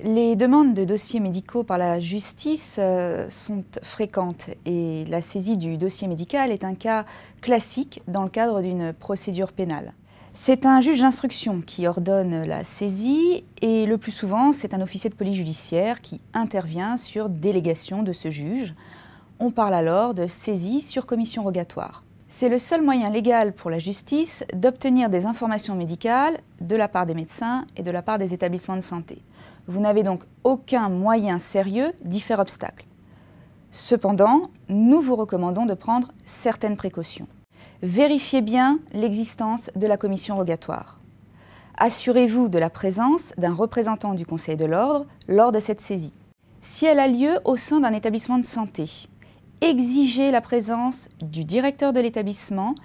Les demandes de dossiers médicaux par la justice euh, sont fréquentes et la saisie du dossier médical est un cas classique dans le cadre d'une procédure pénale. C'est un juge d'instruction qui ordonne la saisie et le plus souvent c'est un officier de police judiciaire qui intervient sur délégation de ce juge. On parle alors de saisie sur commission rogatoire. C'est le seul moyen légal pour la justice d'obtenir des informations médicales de la part des médecins et de la part des établissements de santé. Vous n'avez donc aucun moyen sérieux d'y faire obstacle. Cependant, nous vous recommandons de prendre certaines précautions. Vérifiez bien l'existence de la commission rogatoire. Assurez-vous de la présence d'un représentant du Conseil de l'ordre lors de cette saisie. Si elle a lieu au sein d'un établissement de santé, Exigez la présence du directeur de l'établissement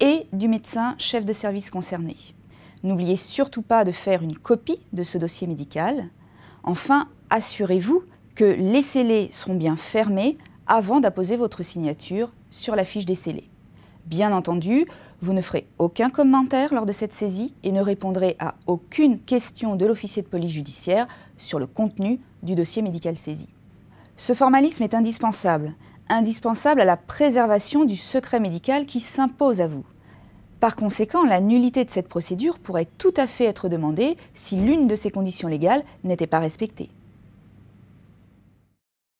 et du médecin chef de service concerné. N'oubliez surtout pas de faire une copie de ce dossier médical. Enfin, assurez-vous que les scellés seront bien fermés avant d'apposer votre signature sur la fiche des scellés. Bien entendu, vous ne ferez aucun commentaire lors de cette saisie et ne répondrez à aucune question de l'officier de police judiciaire sur le contenu du dossier médical saisi. Ce formalisme est indispensable indispensable à la préservation du secret médical qui s'impose à vous. Par conséquent, la nullité de cette procédure pourrait tout à fait être demandée si l'une de ces conditions légales n'était pas respectée.